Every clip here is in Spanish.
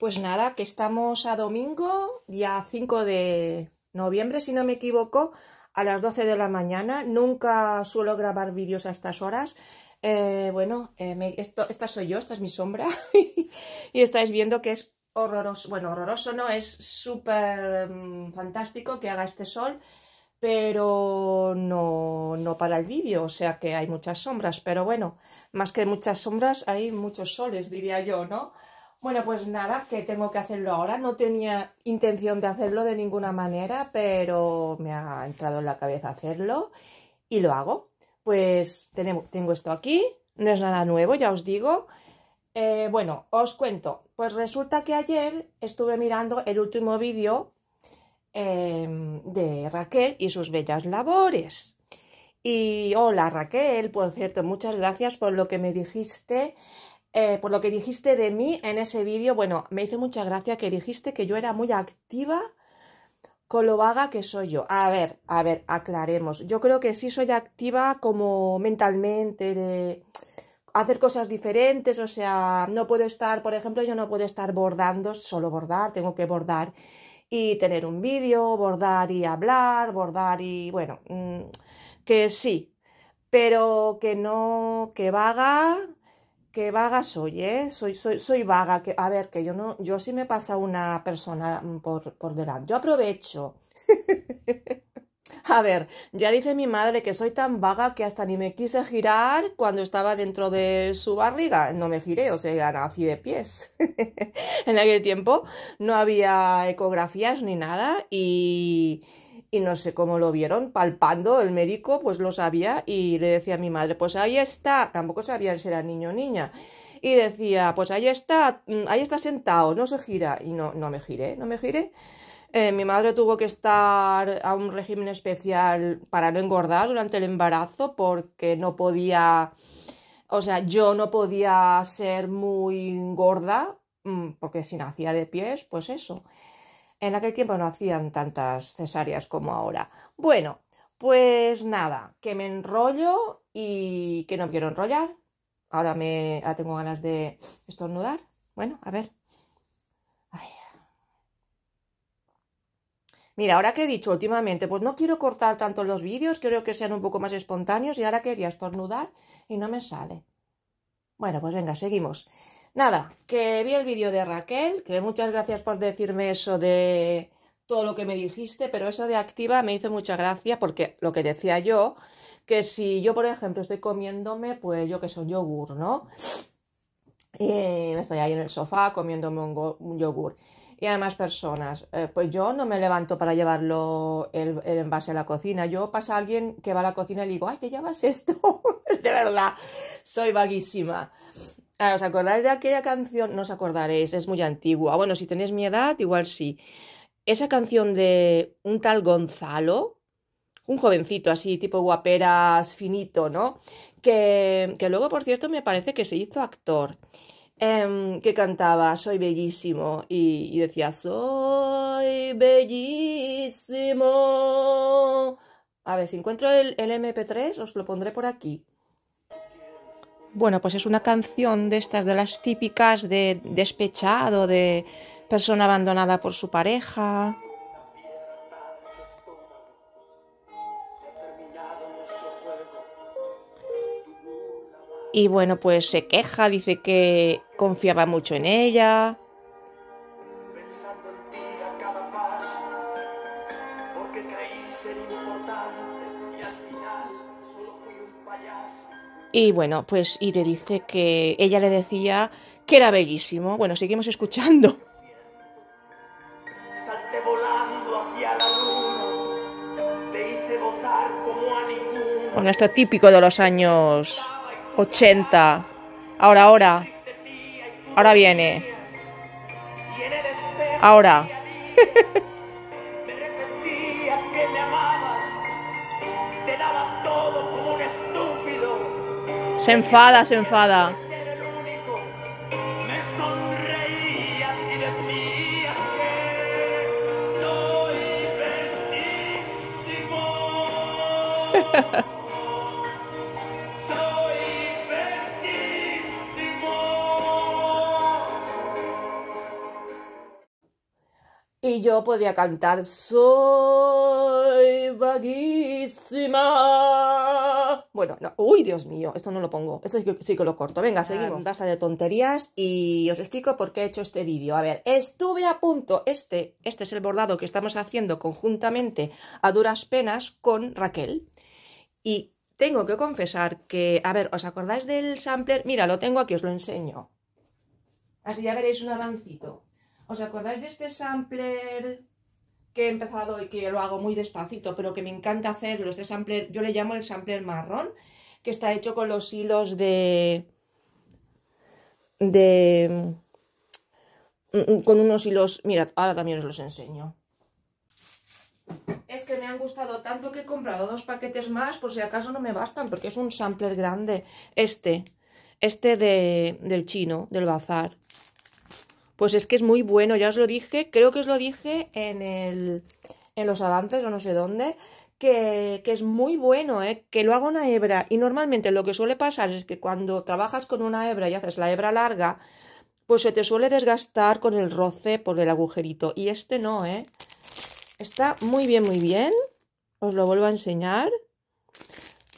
Pues nada, que estamos a domingo, día 5 de noviembre, si no me equivoco, a las 12 de la mañana. Nunca suelo grabar vídeos a estas horas. Eh, bueno, eh, esto, esta soy yo, esta es mi sombra. y estáis viendo que es horroroso, bueno, horroroso no, es súper mm, fantástico que haga este sol, pero no, no para el vídeo, o sea que hay muchas sombras, pero bueno, más que muchas sombras hay muchos soles, diría yo, ¿no? Bueno, pues nada, que tengo que hacerlo ahora. No tenía intención de hacerlo de ninguna manera, pero me ha entrado en la cabeza hacerlo y lo hago. Pues tengo esto aquí, no es nada nuevo, ya os digo. Eh, bueno, os cuento. Pues resulta que ayer estuve mirando el último vídeo em, de Raquel y sus bellas labores. Y hola Raquel, por cierto, muchas gracias por lo que me dijiste eh, por lo que dijiste de mí en ese vídeo. Bueno, me hizo mucha gracia que dijiste que yo era muy activa con lo vaga que soy yo. A ver, a ver, aclaremos. Yo creo que sí soy activa como mentalmente, de hacer cosas diferentes, o sea, no puedo estar, por ejemplo, yo no puedo estar bordando, solo bordar, tengo que bordar y tener un vídeo, bordar y hablar, bordar y, bueno, mm, que sí, pero que no, que vaga, que vaga soy, ¿eh? Soy, soy, soy vaga. Que, a ver, que yo no, yo sí me pasa una persona mm, por, por delante. Yo aprovecho. a ver, ya dice mi madre que soy tan vaga que hasta ni me quise girar cuando estaba dentro de su barriga. No me giré, o sea, nací de pies. en aquel tiempo no había ecografías ni nada y y no sé cómo lo vieron, palpando, el médico pues lo sabía y le decía a mi madre, pues ahí está, tampoco sabían si era niño o niña. Y decía, pues ahí está, mm, ahí está sentado, no se gira. Y no, no me giré, no me giré. Eh, mi madre tuvo que estar a un régimen especial para no engordar durante el embarazo porque no podía, o sea, yo no podía ser muy gorda mm, porque si nacía de pies, pues eso. En aquel tiempo no hacían tantas cesáreas como ahora. Bueno, pues nada, que me enrollo y que no quiero enrollar. Ahora me tengo ganas de estornudar. Bueno, a ver. Mira, ahora que he dicho últimamente, pues no quiero cortar tanto los vídeos, quiero que sean un poco más espontáneos y ahora quería estornudar y no me sale. Bueno, pues venga, seguimos. Nada, que vi el vídeo de Raquel, que muchas gracias por decirme eso de todo lo que me dijiste, pero eso de activa me hizo mucha gracia porque lo que decía yo, que si yo, por ejemplo, estoy comiéndome, pues yo que soy yogur, ¿no? Y eh, estoy ahí en el sofá comiéndome un, yogur y además personas. Eh, pues yo no me levanto para llevarlo el, envase a la cocina. Yo pasa alguien que va a la cocina y le digo, ay, ¿te llevas esto? de verdad, soy vaguísima. ¿os acordáis de aquella canción? No os acordaréis, es muy antigua. Bueno, si tenéis mi edad, igual sí. Esa canción de un tal Gonzalo, un jovencito así, tipo guaperas, finito, ¿no? Que, luego, por cierto, me parece que se hizo actor. Em, que cantaba Soy bellísimo y, decía Soy bellísimo. A ver, si encuentro el MP3, os lo pondré por aquí. Bueno, pues es una canción de estas, de las típicas de despechado, de persona abandonada por su pareja. Y bueno, pues se queja, dice que confiaba mucho en ella, ser importante y al final solo fui un payaso. Y bueno, pues y le dice que ella le decía que era bellísimo. Bueno, seguimos escuchando. Bueno, esto típico de los años 80. Ahora, ahora. Ahora viene. Ahora. Se enfada, se enfada. Me sonreía y decía que soy vertísimo. Y yo podría cantar, soy vaguísima. Bueno, uy, Dios mío, esto no lo pongo, esto sí que, lo corto. Venga, seguimos. Basta de tonterías y os explico por qué he hecho este vídeo. A ver, estuve a punto, este, este es el bordado que estamos haciendo conjuntamente a duras penas con Raquel. Y tengo que confesar que, a ver, ¿os acordáis del sampler? Mira, lo tengo aquí, os lo enseño. Así ya veréis un avancito. ¿Os acordáis de este sampler que he empezado y que lo hago muy despacito, pero que me encanta hacerlo? Este sampler, yo le llamo el sampler marrón, que está hecho con los hilos de... de... Mm, mm, con unos hilos... Mirad, ahora también os los enseño. Es que me han gustado tanto que he comprado dos paquetes más, por si acaso no me bastan, porque es un sampler grande. Este, este del chino, del bazar. Pues es que es muy bueno, ya os lo dije, creo que os lo dije en, el, en los avances o no sé dónde, que, es muy bueno, ¿eh? que lo haga una hebra. Y normalmente lo que suele pasar es que cuando trabajas con una hebra y haces la hebra larga, pues se te suele desgastar con el roce por el agujerito. Y este no, ¿eh? Está muy bien, muy bien. Os lo vuelvo a enseñar.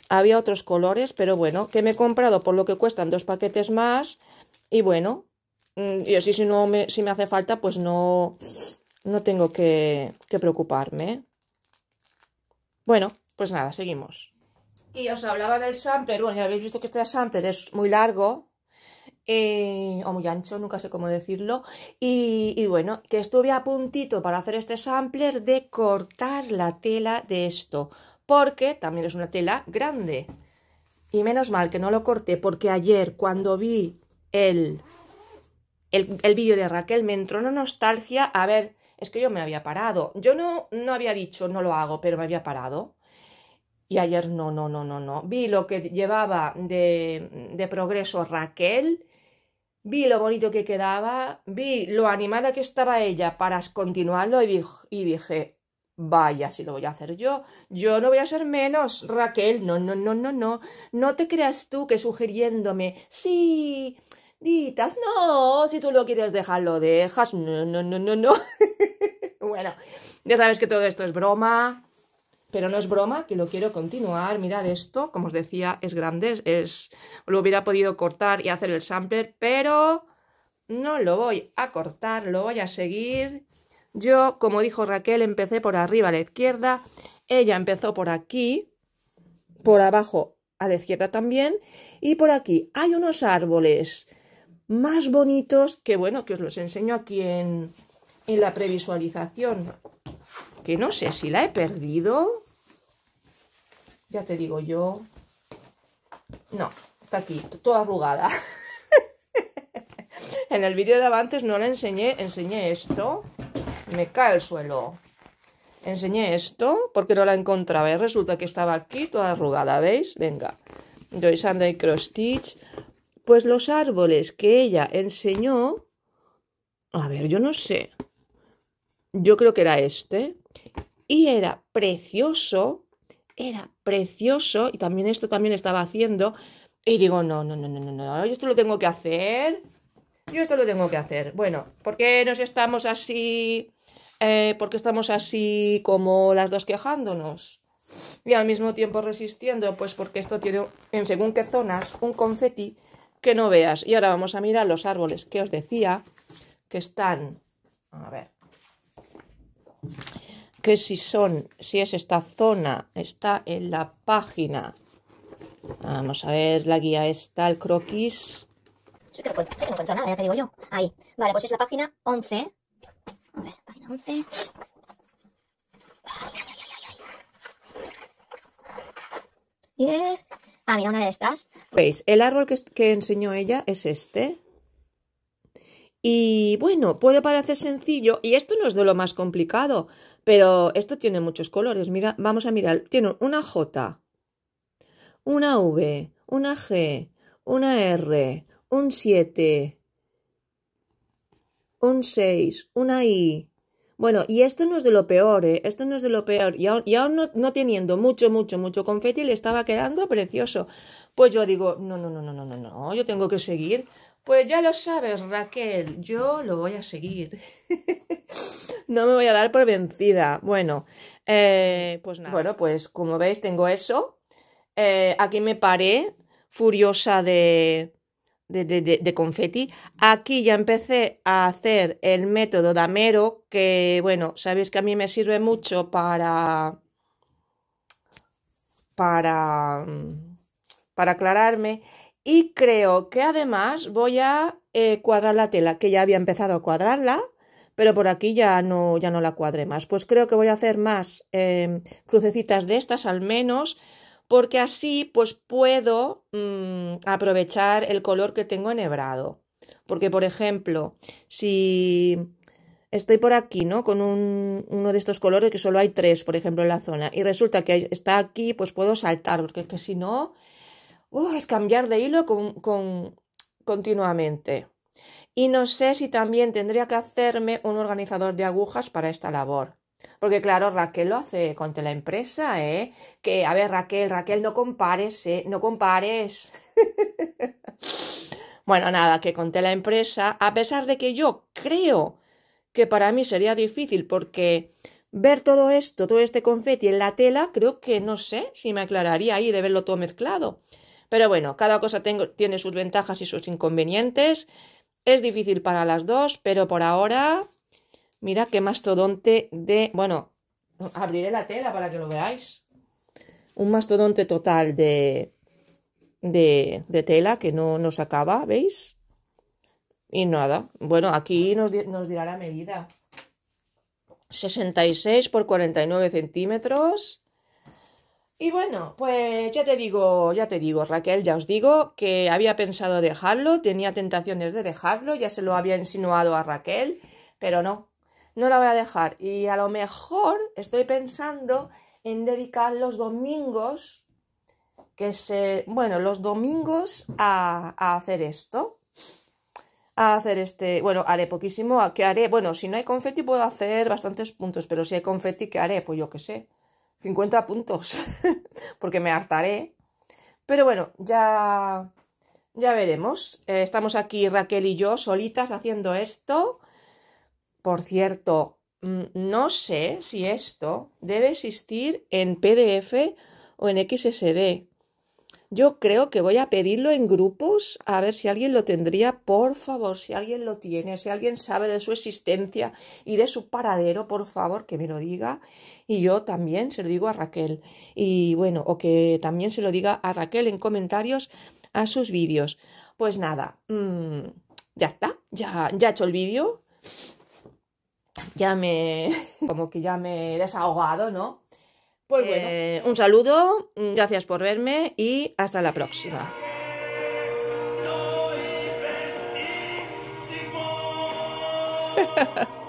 Había otros colores, pero bueno, que me he comprado por lo que cuestan dos paquetes más. Y bueno, Mm, y así si no me, si me hace falta, pues no, no tengo que, preocuparme. Bueno, pues nada, seguimos. Y os hablaba del sampler, bueno, ya habéis visto que este sampler es muy largo, eh, o muy ancho, nunca sé cómo decirlo. Y, y, bueno, que estuve a puntito para hacer este sampler de cortar la tela de esto, porque también es una tela grande. Y menos mal que no lo corté, porque ayer cuando vi el el, vídeo de Raquel me entró una nostalgia. A ver, es que yo me había parado. Yo no, no había dicho no lo hago, pero me había parado. Y ayer no, no, no, no, no. Vi lo que llevaba de, progreso Raquel, vi lo bonito que quedaba, vi lo animada que estaba ella para continuarlo y, y dije, vaya, si lo voy a hacer yo, yo no voy a ser menos, Raquel, no, no, no, no, no. No te creas tú que sugiriéndome, sí, no, si tú lo quieres dejar, lo dejas. No, no, no, no, no. bueno, ya sabes que todo esto es broma, pero no es broma, que lo quiero continuar. Mirad esto, como os decía, es grande, es, lo hubiera podido cortar y hacer el sampler, pero no lo voy a cortar, lo voy a seguir. Yo, como dijo Raquel, empecé por arriba a la izquierda, ella empezó por aquí, por abajo a la izquierda también, y por aquí hay unos árboles más bonitos que, bueno, que os los enseño aquí en, en la previsualización. Que no sé si la he perdido. Ya te digo yo. No, está aquí, toda arrugada. en el vídeo de antes no la enseñé, enseñé esto. Me cae el suelo. Enseñé esto porque no la encontraba y resulta que estaba aquí toda arrugada, ¿veis? Venga. doy Sunday Cross Stitch pues los árboles que ella enseñó, a ver, yo no sé, yo creo que era este, y era precioso, era precioso, y también esto también estaba haciendo, y digo, no, no, no, no, no, no, yo esto lo tengo que hacer, yo esto lo tengo que hacer. Bueno, ¿por qué nos estamos así, eh, Porque estamos así como las dos quejándonos? y al mismo tiempo resistiendo, pues porque esto tiene en según qué zonas un confeti que no veas. Y ahora vamos a mirar los árboles que os decía, que están, a ver, que si son, si es esta zona, está en la página. Vamos a ver, la guía está, el croquis. Sí que no encuentro, sí que no nada, ya te digo yo. Ahí, vale, pues es la página 11. A ver, página 11. Ay, ay, Yes mira, una de estas. ¿Veis? Pues, el árbol que, que enseñó ella es este. Y bueno, puede parecer sencillo, y esto no es de lo más complicado, pero esto tiene muchos colores. Mira, vamos a mirar, tiene una J, una V, una G, una R, un 7, un 6, una I, bueno, y esto no es de lo peor, ¿eh? esto no es de lo peor. Y aún, no, teniendo mucho, mucho, mucho confeti, le estaba quedando precioso. Pues yo digo, no, no, no, no, no, no, no, yo tengo que seguir. Pues ya lo sabes, Raquel, yo lo voy a seguir. no me voy a dar por vencida. Bueno, eh, pues nada. Bueno, pues como veis, tengo eso. Eh, aquí me paré, furiosa de de, confeti. Aquí ya empecé a hacer el método damero, que bueno, sabéis que a mí me sirve mucho para... para... para aclararme. Y creo que además voy a eh, cuadrar la tela, que ya había empezado a cuadrarla, pero por aquí ya no, ya no la cuadré más. Pues creo que voy a hacer más eh, crucecitas de estas al menos, porque así pues puedo mm, aprovechar el color que tengo enhebrado. Porque, por ejemplo, si estoy por aquí, ¿no? Con uno de estos colores que solo hay tres, por ejemplo, en la zona, y resulta que está aquí, pues puedo saltar, porque que si no, uh, es cambiar de hilo con, continuamente. Y no sé si también tendría que hacerme un organizador de agujas para esta labor. Porque claro, Raquel lo hace con la empresa, ¿eh? Que, a ver, Raquel, Raquel, no compares, ¿eh? No compares. bueno, nada, que con la empresa, a pesar de que yo creo que para mí sería difícil, porque ver todo esto, todo este confeti en la tela, creo que no sé si me aclararía ahí de verlo todo mezclado. Pero bueno, cada cosa tiene sus ventajas y sus inconvenientes. Es difícil para las dos, pero por ahora Mira qué mastodonte de... Bueno, abriré la tela para que lo veáis. Un mastodonte total de, tela que no nos acaba, ¿veis? Y nada, bueno, aquí nos, nos dirá la medida. 66 por 49 centímetros. Y bueno, pues ya te digo, ya te digo, Raquel, ya os digo que había pensado dejarlo, tenía tentaciones de dejarlo, ya se lo había insinuado a Raquel, pero no, no la voy a dejar. Y a lo mejor estoy pensando en dedicar los domingos, que se, bueno, los domingos a, hacer esto. A hacer este, bueno, haré poquísimo, ¿qué haré? Bueno, si no hay confeti puedo hacer bastantes puntos, pero si hay confeti, ¿qué haré? Pues yo qué sé, 50 puntos, porque me hartaré. Pero bueno, ya, ya veremos. Eh, estamos aquí Raquel y yo solitas haciendo esto. Por cierto, mm, no sé si esto debe existir en PDF o en XSD. Yo creo que voy a pedirlo en grupos a ver si alguien lo tendría. Por favor, si alguien lo tiene, si alguien sabe de su existencia y de su paradero, por favor, que me lo diga. Y yo también se lo digo a Raquel. Y bueno, o que también se lo diga a Raquel en comentarios a sus vídeos. Pues nada, mm, ya está, ya, ya he hecho el vídeo ya me, como que ya me he desahogado, ¿no? Pues bueno. Eh, un saludo, gracias por verme y hasta la próxima.